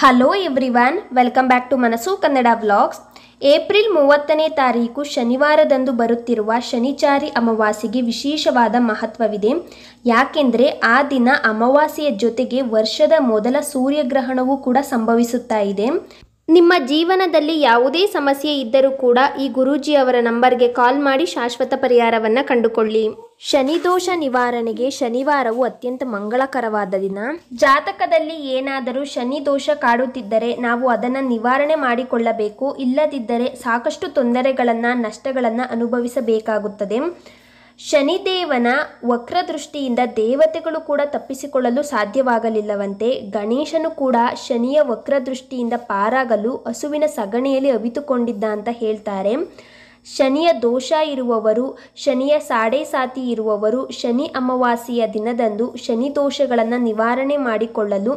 hello everyone welcome back to Manasu Kannada vlogs April ಮೂವತ್ತನೇ ತಾರೀಕು ಶನಿವಾರದಂದು ಬರುತ್ತಿರುವ ಶನಿಚಾರಿ ಅಮಾವಾಸ್ಯೆಗೆ ವಿಶೇಷವಾದ ಮಹತ್ವವಿದೆ ಯಾಕೆಂದರೆ ಆ ದಿನ ಅಮಾವಾಸ್ಯೆಯ ಜೊತೆಗೆ ವರ್ಷದ ಮೊದಲ ಸೂರ್ಯಗ್ರಹಣವೂ ಕೂಡ ಸಂಭವಿಸುತ್ತಾ ಇದೆ ನಿಮ್ಮ ಜೀವನದಲ್ಲಿ ಯಾವುದೇ ಸಮಸ್ಯೆ ಇದ್ದರೂ ಕೂಡ ಈ ಗುರೂಜಿಯವರ ನಂಬರ್ಗೆ ಕಾಲ್ ಮಾಡಿ ಶಾಶ್ವತ ಪರಿಹಾರವನ್ನು ಕಂಡುಕೊಳ್ಳಿ ಶನಿದೋಷ ನಿವಾರಣೆಗೆ ಶನಿವಾರವು ಅತ್ಯಂತ ಮಂಗಳಕರವಾದ ದಿನ ಜಾತಕದಲ್ಲಿ ಏನಾದರೂ ಶನಿ ದೋಷ ಕಾಡುತ್ತಿದ್ದರೆ ನಾವು ಅದನ್ನು ನಿವಾರಣೆ ಮಾಡಿಕೊಳ್ಳಬೇಕು ಇಲ್ಲದಿದ್ದರೆ ಸಾಕಷ್ಟು ತೊಂದರೆಗಳನ್ನು ನಷ್ಟಗಳನ್ನು ಅನುಭವಿಸಬೇಕಾಗುತ್ತದೆ ಶನಿದೇವನ ವಕ್ರದೃಷ್ಟಿಯಿಂದ ದೇವತೆಗಳು ಕೂಡ ತಪ್ಪಿಸಿಕೊಳ್ಳಲು ಸಾಧ್ಯವಾಗಲಿಲ್ಲವಂತೆ ಗಣೇಶನು ಕೂಡ ಶನಿಯ ವಕ್ರದೃಷ್ಟಿಯಿಂದ ಪಾರಾಗಲು ಹಸುವಿನ ಸಗಣಿಯಲ್ಲಿ ಅವಿತುಕೊಂಡಿದ್ದ ಅಂತ ಹೇಳ್ತಾರೆ ಶನಿಯ ದೋಷ ಇರುವವರು ಶನಿಯ ಸಾಡೆ ಸಾತಿ ಇರುವವರು ಶನಿ ಅಮಾವಾಸ್ಯೆಯ ದಿನದಂದು ಶನಿ ದೋಷಗಳನ್ನು ನಿವಾರಣೆ ಮಾಡಿಕೊಳ್ಳಲು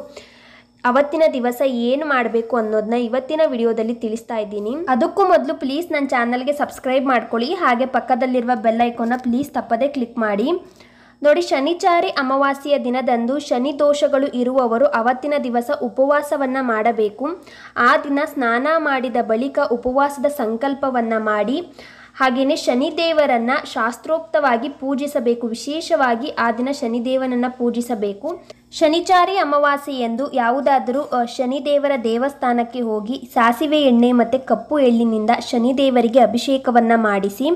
ಅವತ್ತಿನ ದಿವಸ ಏನು ಮಾಡಬೇಕು ಅನ್ನೋದನ್ನ ಇವತ್ತಿನ ವಿಡಿಯೋದಲ್ಲಿ ತಿಳಿಸ್ತಾ ಇದ್ದೀನಿ ಅದಕ್ಕೂ ಮೊದಲು ಪ್ಲೀಸ್ ನನ್ನ ಚಾನಲ್ಗೆ ಸಬ್ಸ್ಕ್ರೈಬ್ ಮಾಡ್ಕೊಳ್ಳಿ ಹಾಗೆ ಪಕ್ಕದಲ್ಲಿರುವ ಬೆಲ್ ಐಕೋನ ಪ್ಲೀಸ್ ತಪ್ಪದೇ ಕ್ಲಿಕ್ ಮಾಡಿ ನೋಡಿ ಶನಿಚಾರಿ ಅಮಾವಾಸ್ಯೆಯ ದಿನದಂದು ಶನಿ ದೋಷಗಳು ಇರುವವರು ಅವತ್ತಿನ ದಿವಸ ಉಪವಾಸವನ್ನು ಮಾಡಬೇಕು ಆ ದಿನ ಸ್ನಾನ ಮಾಡಿದ ಬಳಿಕ ಉಪವಾಸದ ಸಂಕಲ್ಪವನ್ನು ಮಾಡಿ ಹಾಗೆಯೇ ಶನಿದೇವರನ್ನು ಶಾಸ್ತ್ರೋಕ್ತವಾಗಿ ಪೂಜಿಸಬೇಕು ವಿಶೇಷವಾಗಿ ಆ ದಿನ ಶನಿದೇವನನ್ನು ಪೂಜಿಸಬೇಕು ಶನಿಚಾರಿ ಎಂದು ಯಾವುದಾದರೂ ಶನಿದೇವರ ದೇವಸ್ಥಾನಕ್ಕೆ ಹೋಗಿ ಸಾಸಿವೆ ಎಣ್ಣೆ ಮತ್ತು ಕಪ್ಪು ಎಳ್ಳಿನಿಂದ ಶನಿದೇವರಿಗೆ ಅಭಿಷೇಕವನ್ನು ಮಾಡಿಸಿ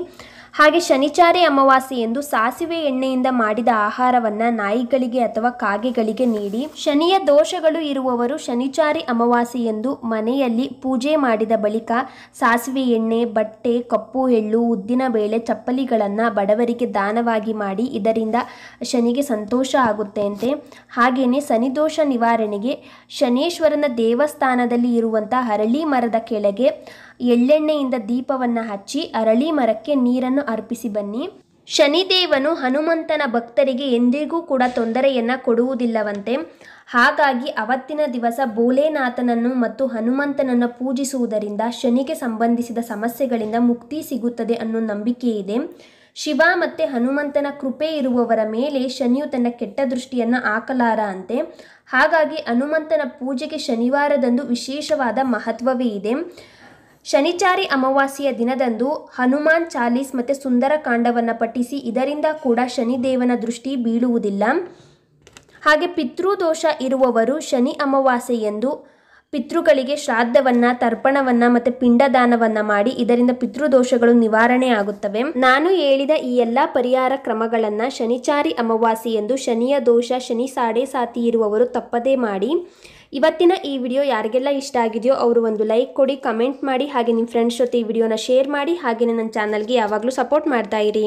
ಹಾಗೆ ಶನಿಚಾರಿ ಅಮಾವಾಸ್ಯೆ ಎಂದು ಸಾಸಿವೆ ಎಣ್ಣೆಯಿಂದ ಮಾಡಿದ ಆಹಾರವನ್ನು ನಾಯಿಗಳಿಗೆ ಅಥವಾ ಕಾಗೆಗಳಿಗೆ ನೀಡಿ ಶನಿಯ ದೋಷಗಳು ಇರುವವರು ಶನಿಚಾರಿ ಎಂದು ಮನೆಯಲ್ಲಿ ಪೂಜೆ ಮಾಡಿದ ಬಳಿಕ ಸಾಸಿವೆ ಎಣ್ಣೆ ಬಟ್ಟೆ ಕಪ್ಪು ಎಳ್ಳು ಉದ್ದಿನ ಬೇಳೆ ಚಪ್ಪಲಿಗಳನ್ನು ಬಡವರಿಗೆ ದಾನವಾಗಿ ಮಾಡಿ ಇದರಿಂದ ಶನಿಗೆ ಸಂತೋಷ ಆಗುತ್ತೆಯಂತೆ ಹಾಗೆಯೇ ದೋಷ ನಿವಾರಣೆಗೆ ಶನೇಶ್ವರನ ದೇವಸ್ಥಾನದಲ್ಲಿ ಇರುವಂಥ ಹರಳಿ ಮರದ ಕೆಳಗೆ ಎಳ್ಳೆಣ್ಣೆಯಿಂದ ದೀಪವನ್ನು ಹಚ್ಚಿ ಅರಳಿ ಮರಕ್ಕೆ ನೀರನ್ನು ಅರ್ಪಿಸಿ ಬನ್ನಿ ಶನಿದೇವನು ಹನುಮಂತನ ಭಕ್ತರಿಗೆ ಎಂದಿಗೂ ಕೂಡ ತೊಂದರೆಯನ್ನು ಕೊಡುವುದಿಲ್ಲವಂತೆ ಹಾಗಾಗಿ ಅವತ್ತಿನ ದಿವಸ ಭೋಲೆನಾಥನನ್ನು ಮತ್ತು ಹನುಮಂತನನ್ನು ಪೂಜಿಸುವುದರಿಂದ ಶನಿಗೆ ಸಂಬಂಧಿಸಿದ ಸಮಸ್ಯೆಗಳಿಂದ ಮುಕ್ತಿ ಸಿಗುತ್ತದೆ ಅನ್ನೋ ನಂಬಿಕೆ ಇದೆ ಶಿವ ಮತ್ತು ಹನುಮಂತನ ಕೃಪೆ ಇರುವವರ ಮೇಲೆ ಶನಿಯು ತನ್ನ ಕೆಟ್ಟ ದೃಷ್ಟಿಯನ್ನು ಹಾಕಲಾರ ಅಂತೆ ಹಾಗಾಗಿ ಹನುಮಂತನ ಪೂಜೆಗೆ ಶನಿವಾರದಂದು ವಿಶೇಷವಾದ ಮಹತ್ವವೇ ಇದೆ ಶನಿಚಾರಿ ಅಮಾವಾಸ್ಯೆಯ ದಿನದಂದು ಹನುಮಾನ್ ಚಾಲೀಸ್ ಮತ್ತು ಸುಂದರಕಾಂಡವನ್ನು ಪಠಿಸಿ ಇದರಿಂದ ಕೂಡ ಶನಿದೇವನ ದೃಷ್ಟಿ ಬೀಳುವುದಿಲ್ಲ ಹಾಗೆ ಪಿತೃದೋಷ ಇರುವವರು ಶನಿ ಎಂದು ಪಿತೃಗಳಿಗೆ ಶ್ರಾದ್ದವನ್ನ ತರ್ಪಣವನ್ನ ಮತ್ತೆ ಪಿಂಡದಾನವನ್ನ ಮಾಡಿ ಇದರಿಂದ ಪಿತೃದೋಷಗಳು ನಿವಾರಣೆ ಆಗುತ್ತವೆ ನಾನು ಹೇಳಿದ ಈ ಎಲ್ಲಾ ಪರಿಹಾರ ಕ್ರಮಗಳನ್ನು ಶನಿಚಾರಿ ಅಮಾವಾಸ್ಯೆ ಎಂದು ಶನಿಯ ದೋಷ ಶನಿ ಸಾಡೆ ಸಾತಿ ಇರುವವರು ತಪ್ಪದೇ ಮಾಡಿ ಇವತ್ತಿನ ಈ ವಿಡಿಯೋ ಯಾರಿಗೆಲ್ಲ ಇಷ್ಟ ಆಗಿದೆಯೋ ಅವರು ಒಂದು ಲೈಕ್ ಕೊಡಿ ಕಮೆಂಟ್ ಮಾಡಿ ಹಾಗೆ ನಿಮ್ಮ ಫ್ರೆಂಡ್ಸ್ ಜೊತೆ ಈ ವಿಡಿಯೋನ ಶೇರ್ ಮಾಡಿ ಹಾಗೆಯೇ ನನ್ನ ಚಾನಲ್ಗೆ ಯಾವಾಗಲೂ ಸಪೋರ್ಟ್ ಮಾಡ್ತಾ ಇರಿ